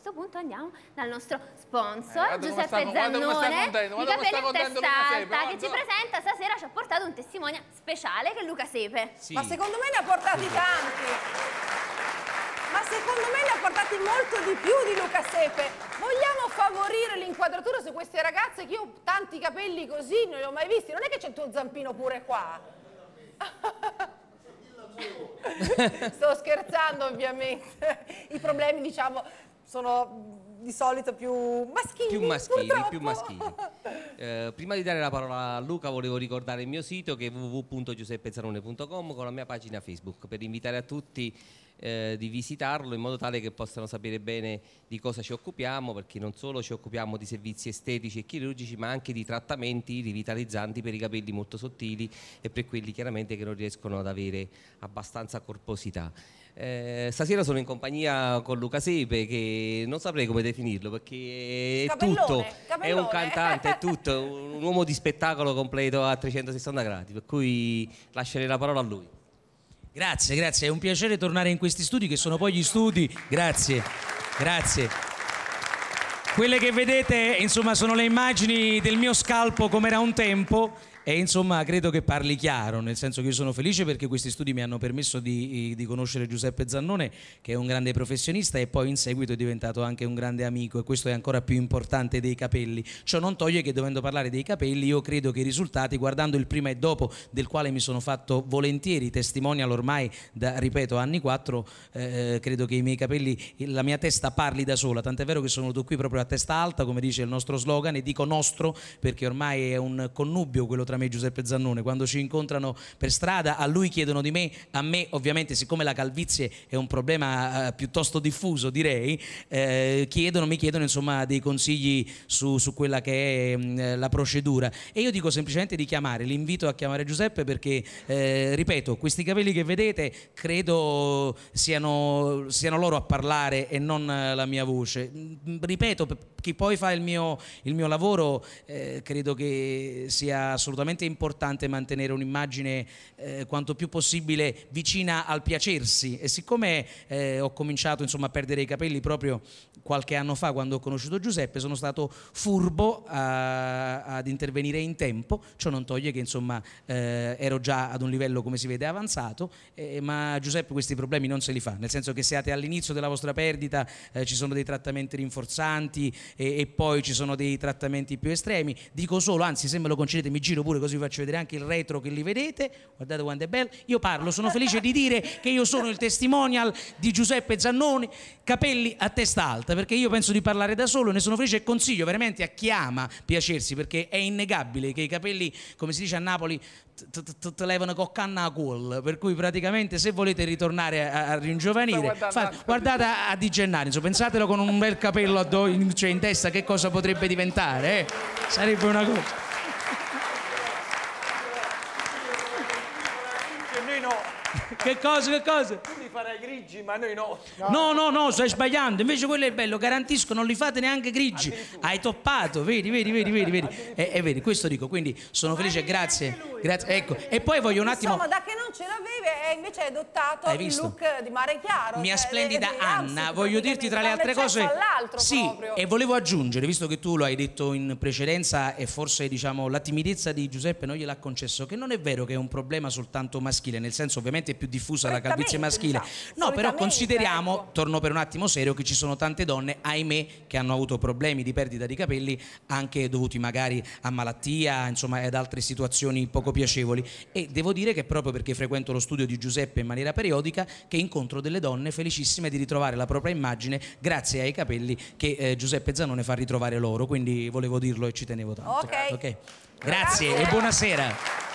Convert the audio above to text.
questo punto andiamo dal nostro sponsor eh, Giuseppe Zannone contento, di Capelli in Testa Alta che ci presenta stasera ci ha portato un testimone speciale che è Luca Sepe sì. ma secondo me ne ha portati tanti ma secondo me ne ha portati molto di più di Luca Sepe vogliamo favorire l'inquadratura su queste ragazze che io ho tanti capelli così non li ho mai visti non è che c'è il tuo zampino pure qua Sto scherzando ovviamente, i problemi diciamo sono di solito più maschili. Più maschili, più maschili. Eh, prima di dare la parola a Luca volevo ricordare il mio sito che è www.giuseppezarone.com con la mia pagina Facebook per invitare a tutti eh, di visitarlo in modo tale che possano sapere bene di cosa ci occupiamo perché non solo ci occupiamo di servizi estetici e chirurgici ma anche di trattamenti rivitalizzanti per i capelli molto sottili e per quelli chiaramente che non riescono ad avere abbastanza corposità. Eh, stasera sono in compagnia con Luca Sepe che non saprei come definirlo perché è capellone, tutto, capellone. è un cantante, è tutto, un uomo di spettacolo completo a 360 gradi, per cui lascerei la parola a lui. Grazie, grazie, è un piacere tornare in questi studi che sono poi gli studi, grazie, grazie. Quelle che vedete, insomma, sono le immagini del mio scalpo come era un tempo e insomma credo che parli chiaro, nel senso che io sono felice perché questi studi mi hanno permesso di, di, conoscere Giuseppe Zannone, che è un grande professionista e poi in seguito è diventato anche un grande amico e questo è ancora più importante dei capelli. Ciò non toglie che dovendo parlare dei capelli io credo che i risultati, guardando il prima e dopo, del quale mi sono fatto volentieri testimonial ormai da, ripeto, anni 4, eh, eh, credo che i miei capelli, la mia testa parli da sola, tant'è vero che sono venuto qui proprio a testa alta, come dice il nostro slogan, e dico nostro perché ormai è un connubio quello tra me Giuseppe Zannone, quando ci incontrano per strada, a lui chiedono di me, a me ovviamente siccome la calvizie è un problema eh, piuttosto diffuso direi, eh, chiedono, mi chiedono insomma dei consigli su, su quella che è mh, mm, eh, la procedura e io dico semplicemente di chiamare, l'invito a chiamare Giuseppe perché eh, ripeto, questi capelli che vedete credo siano, siano loro a parlare e non eh, la mia voce. Mm, ripeto, chi poi fa il mio, il mio lavoro credo che sia assolutamente assolutamente importante mantenere un'immagine eh, quanto più possibile vicina al piacersi e siccome eh, ho cominciato insomma, a perdere i capelli proprio qualche anno fa quando ho conosciuto Giuseppe sono stato furbo a, eh, ad intervenire in tempo, ciò non toglie che insomma eh, ero già ad un livello come si vede avanzato, ma Giuseppe questi problemi non se li fa, nel senso che siate all'inizio della vostra perdita eh, ci sono dei trattamenti rinforzanti e, e poi ci sono dei trattamenti più estremi, dico solo, anzi se me lo concedete mi giro pure così vi faccio vedere anche il retro che li vedete, guardate quanto è bello, io parlo, sono felice di dire che io sono il testimonial di Giuseppe Zannoni, capelli a testa alta, perché io penso di parlare da solo, ne sono felice e consiglio veramente a chi ama piacersi, perché è innegabile che i capelli, come si dice a Napoli, te levano con canna a gol. per cui praticamente se volete ritornare a, ringiovanire, guardate a, Di Gennari, insomma, pensatelo con un bel capello cioè, in, testa che cosa potrebbe diventare, eh. sarebbe una cosa. Che cosa, che cosa? Tu li farai grigi, ma noi no. No, no, no, no stai sbagliando. Invece quello è bello, garantisco, non li fate neanche grigi. Hai toppato, vedi, vedi, vedi, vedi. vedi. E, eh, e, eh, vedi, questo dico, quindi sono felice, grazie. grazie. Ecco, e poi voglio un attimo... Insomma, da che noi non ce l'aveva e invece hai adottato hai il look di mare chiaro. Mia cioè, splendida le, Anna, anzi, voglio dirti tra le altre cose... Sì, proprio. e volevo aggiungere, visto che tu lo hai detto in precedenza e forse diciamo la timidezza di Giuseppe non gliel'ha concesso, che non è vero che è un problema soltanto maschile, nel senso ovviamente è più diffusa la calvizie maschile. Diciamo, no, però consideriamo, ecco. torno per un attimo serio, che ci sono tante donne, ahimè, che hanno avuto problemi di perdita di capelli anche dovuti magari a malattia, insomma, ad altre situazioni poco piacevoli e devo dire che proprio perché frequento lo studio di Giuseppe in maniera periodica, che incontro delle donne felicissime di ritrovare la propria immagine grazie ai capelli che eh, Giuseppe Zanone fa ritrovare loro, quindi volevo dirlo e ci tenevo tanto. Okay. Okay. Grazie, grazie e buonasera.